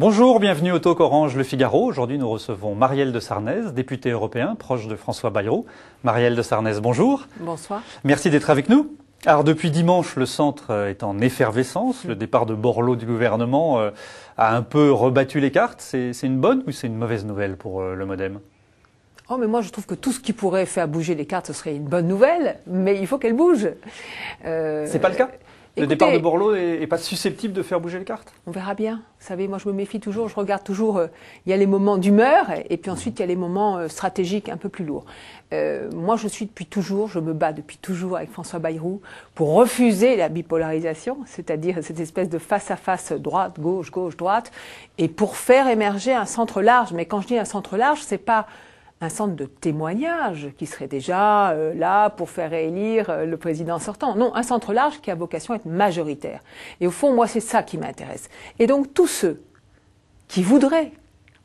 Bonjour, bienvenue au Talk Orange Le Figaro. Aujourd'hui, nous recevons Marielle de Sarnez, députée européenne, proche de François Bayrou. Marielle de Sarnez, bonjour. Bonsoir. Merci d'être avec nous. Alors depuis dimanche, le centre euh, est en effervescence. Le mm. départ de Borloo du gouvernement euh, a un peu rebattu les cartes. C'est une bonne ou c'est une mauvaise nouvelle pour euh, le Modem Oh, mais moi, je trouve que tout ce qui pourrait faire bouger les cartes, ce serait une bonne nouvelle, mais il faut qu'elles bougent. C'est pas le cas le départ de Borloo est pas susceptible de faire bouger les cartes On verra bien. Vous savez, moi je me méfie toujours, je regarde toujours, euh, il y a les moments d'humeur et, puis ensuite il y a les moments euh, stratégiques un peu plus lourds. Euh, moi je suis depuis toujours, je me bats depuis toujours avec François Bayrou pour refuser la bipolarisation, c'est-à-dire cette espèce de face-à-face droite, gauche, gauche, droite, et pour faire émerger un centre large. Mais quand je dis un centre large, c'est pas un centre de témoignage qui serait déjà euh, là pour faire réélire euh, le président sortant. Non, un centre large qui a vocation à être majoritaire. Et au fond, moi, c'est ça qui m'intéresse. Et donc, tous ceux qui voudraient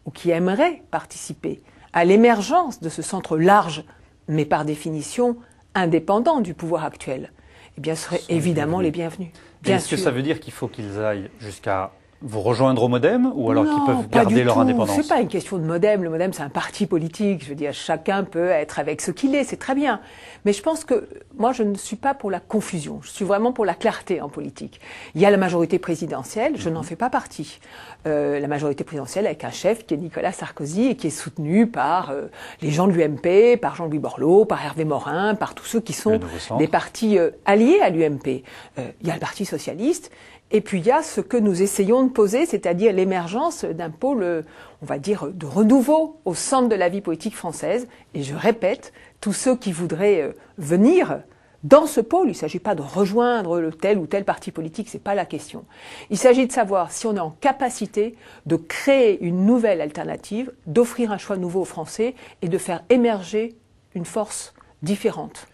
ou qui aimeraient participer à l'émergence de ce centre large, mais par définition indépendant du pouvoir actuel, eh bien, seraient évidemment les bienvenus. Bien Est-ce que ça veut dire qu'il faut qu'ils aillent jusqu'à vous rejoindre au modem ou alors qu'ils peuvent garder leur tout. indépendance C'est pas une question de modem. Le modem, c'est un parti politique. Je veux dire, chacun peut être avec ce qu'il est, c'est très bien. Mais je pense que moi, je ne suis pas pour la confusion. Je suis vraiment pour la clarté en politique. Il y a la majorité présidentielle, je n'en mhm. fais pas partie. Euh, la majorité présidentielle avec un chef qui est Nicolas Sarkozy et qui est soutenu par euh, les gens de l'UMP, par Jean-Louis Borloo, par Hervé Morin, par tous ceux qui sont des partis euh, alliés à l'UMP. Euh, il y a le Parti socialiste et puis il y a ce que nous essayons de c'est-à-dire l'émergence d'un pôle, on va dire, de renouveau au centre de la vie politique française. Et je répète, tous ceux qui voudraient euh, venir dans ce pôle, il ne s'agit pas de rejoindre le tel ou tel parti politique, ce n'est pas la question. Il s'agit de savoir si on est en capacité de créer une nouvelle alternative, d'offrir un choix nouveau aux Français et de faire émerger une force différente.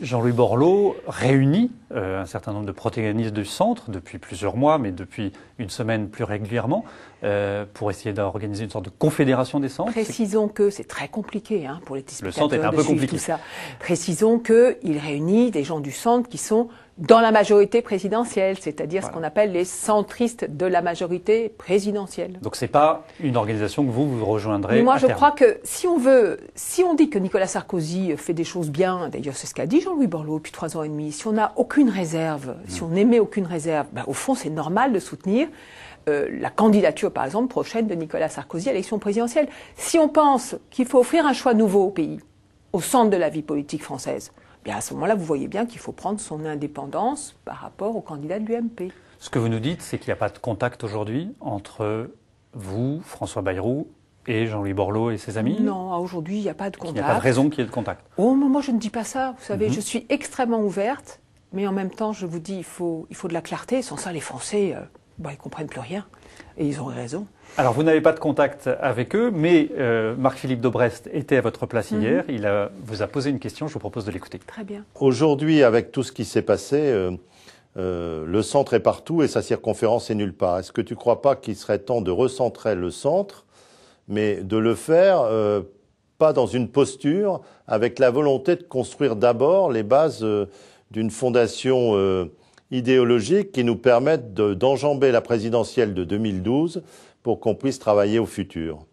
Jean-Louis Borloo réunit euh, un certain nombre de protagonistes du centre depuis plusieurs mois, mais depuis une semaine plus régulièrement. Euh, pour essayer d'organiser une sorte de confédération des centres. Précisons que c'est très compliqué hein, pour les Le centre est un peu compliqué. ça. Précisons qu'il réunit des gens du centre qui sont dans la majorité présidentielle, c'est-à-dire ce qu'on appelle les centristes de la majorité présidentielle. Donc c'est pas une organisation que vous vous rejoindrez. Mais moi, je crois que si on veut, si on dit que Nicolas Sarkozy fait des choses bien, d'ailleurs c'est ce qu'a dit Jean-Louis Borloo depuis trois ans et demi, si on n'a aucune réserve, si hmm. on n'émet aucune réserve, ben, au fond c'est normal de soutenir euh, la candidature, par exemple, prochaine de Nicolas Sarkozy à l'élection présidentielle. Si on pense qu'il faut offrir un choix nouveau au pays, au centre de la vie politique française, eh bien à ce moment-là, vous voyez bien qu'il faut prendre son indépendance par rapport au candidat de l'UMP. Ce que vous nous dites, c'est qu'il n'y a pas de contact aujourd'hui entre vous, François Bayrou, et Jean-Louis Borloo et ses amis Non, aujourd'hui, il n'y a pas de contact. Il n'y a pas de raison qu'il y ait de contact. Oh, moi, je ne dis pas ça. Vous savez, mhm. je suis extrêmement ouverte, mais en même temps, je vous dis, il faut, de la clarté. Sans ça, les Français, euh, ils bah, ils comprennent plus rien. Et ils ont raison. Alors, vous n'avez pas de contact avec eux, mais euh, Marc-Philippe Dobrest était à votre place mhm. hier. Il a, vous a posé une question. Je vous propose de l'écouter. Très bien. Aujourd'hui, avec tout ce qui s'est passé, euh, euh, le centre est partout et sa circonférence est nulle part. Est-ce que tu ne crois pas qu'il serait temps de recentrer le centre, mais de le faire pas dans une posture, avec la volonté de construire d'abord les bases d'une fondation idéologiques qui nous permettent d'enjamber la présidentielle de 2012 pour qu'on puisse travailler au futur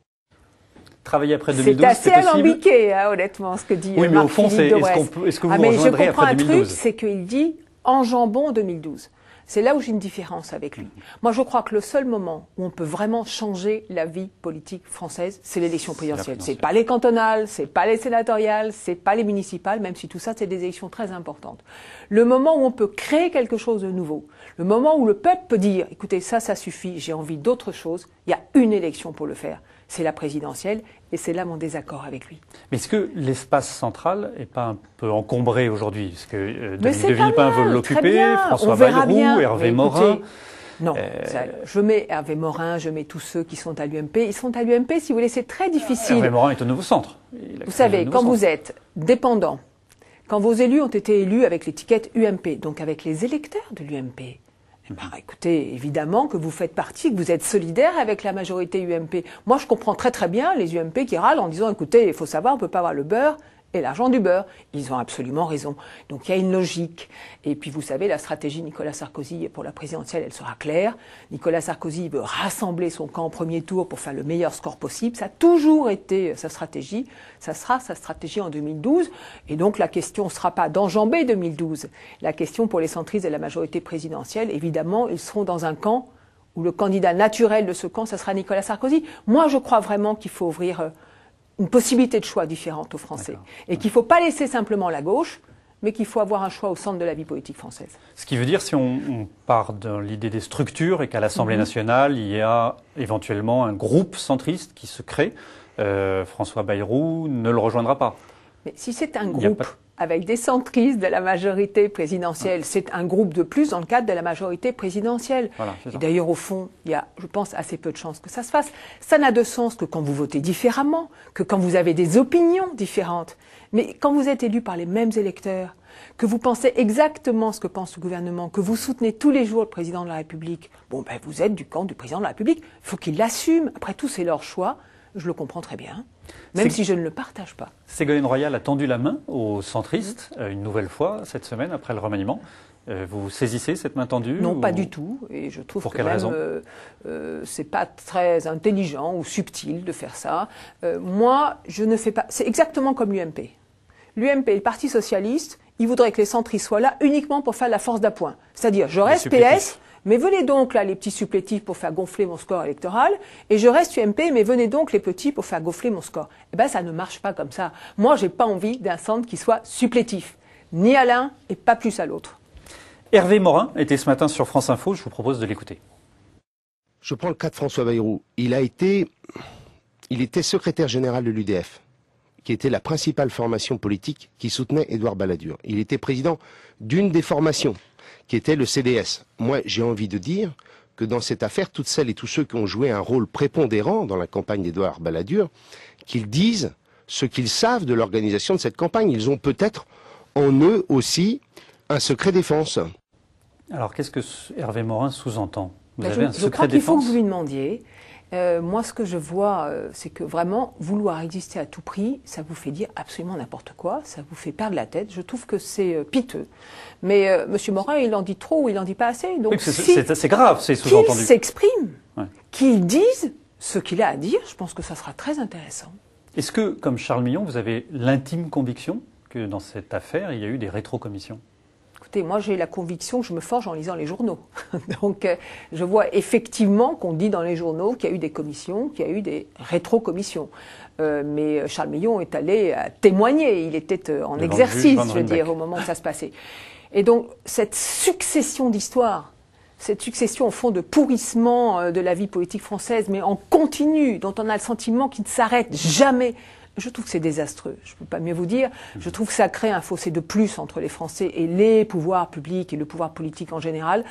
travailler après 2012, c'est assez alambiqué, hein, honnêtement, ce que dit Oui, euh, mais au fond, est-ce qu que vous ah, mais je comprends un truc, c'est qu'il dit enjambons 2012. C'est là où j'ai une différence avec lui. Moi, je crois que le seul moment où on peut vraiment changer la vie politique française, c'est l'élection présidentielle. C'est pas les cantonales, c'est pas les sénatoriales, c'est pas les municipales, même si tout ça, c'est des élections très importantes. Le moment où on peut créer quelque chose de nouveau, le moment où le peuple peut dire, écoutez, ça, ça suffit, j'ai envie d'autre chose, il y a une élection pour le faire c'est la présidentielle, et c'est là mon désaccord avec lui. Mais est-ce que l'espace central n'est pas un peu encombré aujourd'hui Parce que euh, veut l'occuper, François Bayrou, Hervé Morin. non, euh, je mets Hervé Morin, je mets tous ceux qui sont à l'UMP. Ils sont à l'UMP, si vous voulez, c'est très difficile. Hervé Morin est au nouveau centre. Vous savez, quand vous êtes dépendant, quand vos élus ont été élus avec l'étiquette UMP, donc avec les électeurs de l'UMP, eh ben, écoutez, évidemment que vous faites partie, que vous êtes solidaire avec la majorité UMP. Moi, je comprends très très bien les UMP qui râlent en disant, écoutez, il faut savoir, on ne peut pas avoir le beurre et l'argent du beurre. Ils ont absolument raison. Donc il y a une logique. Et puis vous savez, la stratégie Nicolas Sarkozy pour la présidentielle, elle sera claire. Nicolas Sarkozy veut rassembler son camp au premier tour pour faire le meilleur score possible. Ça a toujours été euh, sa stratégie. Ça sera sa stratégie en 2012. Et donc la question ne sera pas d'enjamber 2012. La question pour les centristes et la majorité présidentielle, évidemment, ils seront dans un camp où le candidat naturel de ce camp, ça sera Nicolas Sarkozy. Moi, je crois vraiment qu'il faut ouvrir euh, une possibilité de choix différente aux Français. Et qu'il ne faut pas laisser simplement la gauche, mais qu'il faut avoir un choix au centre de la vie politique française. Ce qui veut dire, si on, part de l'idée des structures et qu'à l'Assemblée mhm. nationale, il y a éventuellement un groupe centriste qui se crée, euh, François Bayrou ne le rejoindra pas. Mais si c'est un groupe avec des centristes de la majorité présidentielle. C'est un groupe de plus dans le cadre de la majorité présidentielle. et d'ailleurs, au fond, il y a, je pense, assez peu de chances que ça se fasse. Ça n'a de sens que quand vous votez différemment, que quand vous avez des opinions différentes. Mais quand vous êtes élu par les mêmes électeurs, que vous pensez exactement ce que pense le gouvernement, que vous soutenez tous les jours le président de la République, bon, ben, vous êtes du camp du président de la République. il faut qu'il l'assume. Après tout, c'est leur choix je le comprends très bien, même si je ne le partage pas. Ségolène Royal a tendu la main aux centristes euh, une nouvelle fois cette semaine après le remaniement. Euh, vous saisissez cette main tendue Non, pas du tout. Et je trouve que même, euh, c'est pas très intelligent ou subtil de faire ça. moi, je ne fais pas. C'est exactement comme l'UMP. L'UMP, le Parti socialiste, il voudrait que les centristes soient là uniquement pour faire la force d'appoint. C'est-à-dire, je reste PS, mais venez donc là les petits supplétifs pour faire gonfler mon score électoral, et je reste UMP, mais venez donc les petits pour faire gonfler mon score. Eh ben ça ne marche pas comme ça. Moi, j'ai pas envie d'un centre qui soit supplétif, ni à l'un et pas plus à l'autre. Hervé Morin était ce matin sur France Info, je vous propose de l'écouter. Je prends le cas de François Bayrou. Il a été, il était secrétaire général de l'UDF qui était la principale formation politique qui soutenait Édouard Balladur. Il était président d'une des formations qui était le CDS. Moi, j'ai envie de dire que dans cette affaire, toutes celles et tous ceux qui ont joué un rôle prépondérant dans la campagne d'Edouard Balladur, qu'ils disent ce qu'ils savent de l'organisation de cette campagne. Ils ont peut-être en eux aussi un secret défense. Alors qu'est-ce que Hervé Morin sous-entend vous ben, un secret défense faut que vous lui demandiez euh, moi, ce que je vois, euh, c'est que vraiment, vouloir exister à tout prix, ça vous fait dire absolument n'importe quoi, ça vous fait perdre la tête. Je trouve que c'est euh, piteux. Mais Monsieur M. Morin, il en dit trop ou il n'en dit pas assez. Donc, c'est grave, c'est sous-entendu. Qu'il s'exprime, qu'il dise ce qu'il a à dire, je pense que ça sera très intéressant. Est-ce que, comme Charles Millon, vous avez l'intime conviction que dans cette affaire, il y a eu des rétrocommissions moi j'ai la conviction, que je me forge en lisant les journaux. Donc euh, je vois effectivement qu'on dit dans les journaux qu'il y a eu des commissions, qu'il y a eu des rétro-commissions. Euh, mais euh, Charles Millon est allé témoigner, il était en exercice, je veux dire, au moment où ça se passait. Et donc cette succession d'histoires cette succession au fond de pourrissement de la vie politique française, mais en continu, dont on a le sentiment qu'il ne s'arrête jamais, je trouve que c'est désastreux. Je ne peux pas mieux vous dire. Mmh. Je trouve que ça crée un fossé de plus entre les Français et les pouvoirs publics et le pouvoir politique en général.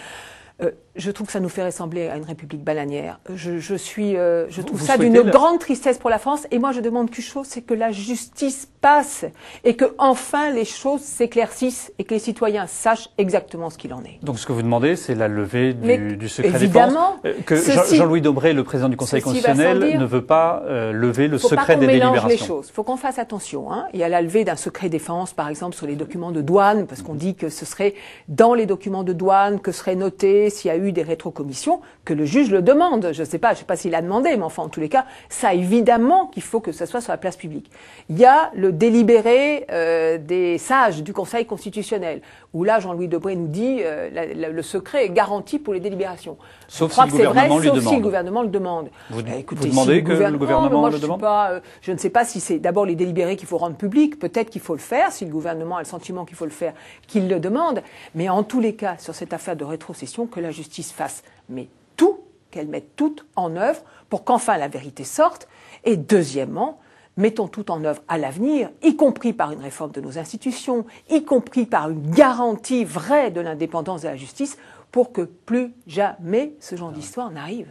Euh, je trouve que ça nous fait ressembler à une république bananière. Je, je suis, euh, je trouve ça d'une grande tristesse pour la France. Et moi, je demande qu'une chose, c'est que la justice passe et que enfin les choses s'éclaircissent et que les citoyens sachent exactement ce qu'il en est. Donc, ce que vous demandez, c'est la levée du, secret évidemment, défense. Euh, que Jean-Louis Dobré, le président du Conseil constitutionnel, ne veut pas euh, lever le secret des délibérations. Les choses. Faut qu'on fasse attention. Hein. Il y a la levée d'un secret défense, par exemple, sur les documents de douane, parce qu'on dit que ce serait dans les documents de douane que serait noté s'il y a eu des rétrocommissions, que le juge le demande. Je ne sais pas, je sais pas s'il a demandé, mais enfin, en tous les cas, ça évidemment qu'il faut que ça soit sur la place publique. Il y a le délibéré euh, des sages du Conseil constitutionnel, où là, Jean-Louis Debré nous dit euh, le secret est garanti pour les délibérations. Sauf je crois que c'est vrai, si le gouvernement le demande. Vous, eh, demandez que le gouvernement le je demande euh, Je ne sais pas si c'est d'abord les délibérés qu'il faut rendre public, peut-être qu'il faut le faire, si le gouvernement a le sentiment qu'il faut le faire, qu'il le demande. Mais en tous les cas, sur cette affaire de rétrocession, que la justice justice fasse, mais tout, qu'elle mette tout en œuvre pour qu'enfin la vérité sorte. Et deuxièmement, mettons tout en œuvre à l'avenir, y compris par une réforme de nos institutions, y compris par une garantie vraie de l'indépendance de la justice, pour que plus jamais ce genre d'histoire n'arrive.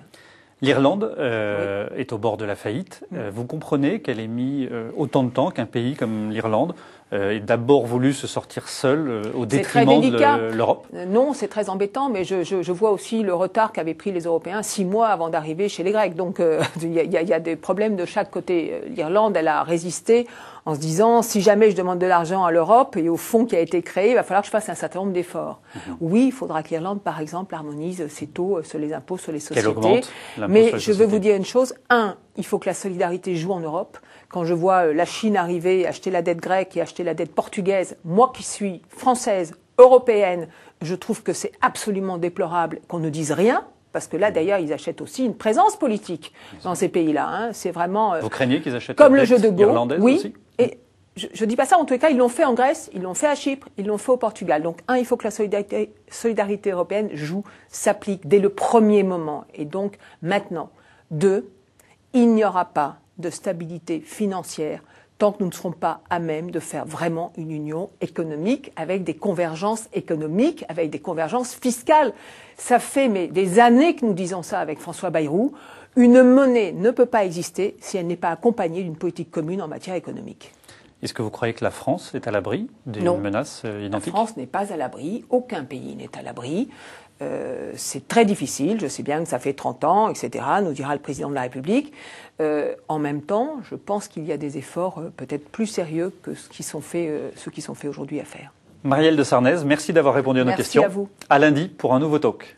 L'Irlande euh, est au bord de la faillite. Euh, vous comprenez qu'elle ait mis euh, autant de temps qu'un pays comme l'Irlande euh, d'abord voulu se sortir seul euh, au détriment de l'Europe euh, Non, c'est très embêtant, mais je, vois aussi le retard qu'avaient pris les Européens six mois avant d'arriver chez les Grecs. Donc il y, a des problèmes de chaque côté. L'Irlande, elle a résisté en se disant si jamais je demande de l'argent à l'Europe et au fonds qui a été créé, il va falloir que je fasse un certain nombre d'efforts. Mhm. Oui, il faudra que l'Irlande, par exemple, harmonise ses taux sur les impôts sur les sociétés. mais sur les je veux vous dire une chose un, il faut que la solidarité joue en Europe quand je vois euh, la Chine arriver, acheter la dette grecque et acheter la dette portugaise, moi qui suis française, européenne, je trouve que c'est absolument déplorable qu'on ne dise rien parce que là, d'ailleurs, ils achètent aussi une présence politique dans ces pays-là. Hein. C'est vraiment. Euh, Vous craignez qu'ils achètent comme le jeu de Oui. et je ne dis pas ça. En tout cas, ils l'ont fait en Grèce, ils l'ont fait à Chypre, ils l'ont fait au Portugal. Donc, un, il faut que la solidarité européenne joue, s'applique dès le premier moment et donc maintenant. Deux, il n'y aura pas de stabilité financière tant que nous ne serons pas à même de faire vraiment une union économique avec des convergences économiques, avec des convergences fiscales. Ça fait mais, des années que nous disons ça avec François Bayrou. Une monnaie ne peut pas exister si elle n'est pas accompagnée d'une politique commune en matière économique. Est-ce que vous croyez que la France est à l'abri d'une menace euh, identique La France n'est pas à l'abri, aucun pays n'est à l'abri. Euh, c'est très difficile, je sais bien que ça fait 30 ans, etc., nous dira le président de la République. Euh, en même temps, je pense qu'il y a des efforts euh, peut-être plus sérieux que ceux qui sont faits aujourd'hui à faire. Marielle de Sarnez, merci d'avoir répondu à nos questions. Merci à vous. À lundi pour un nouveau talk.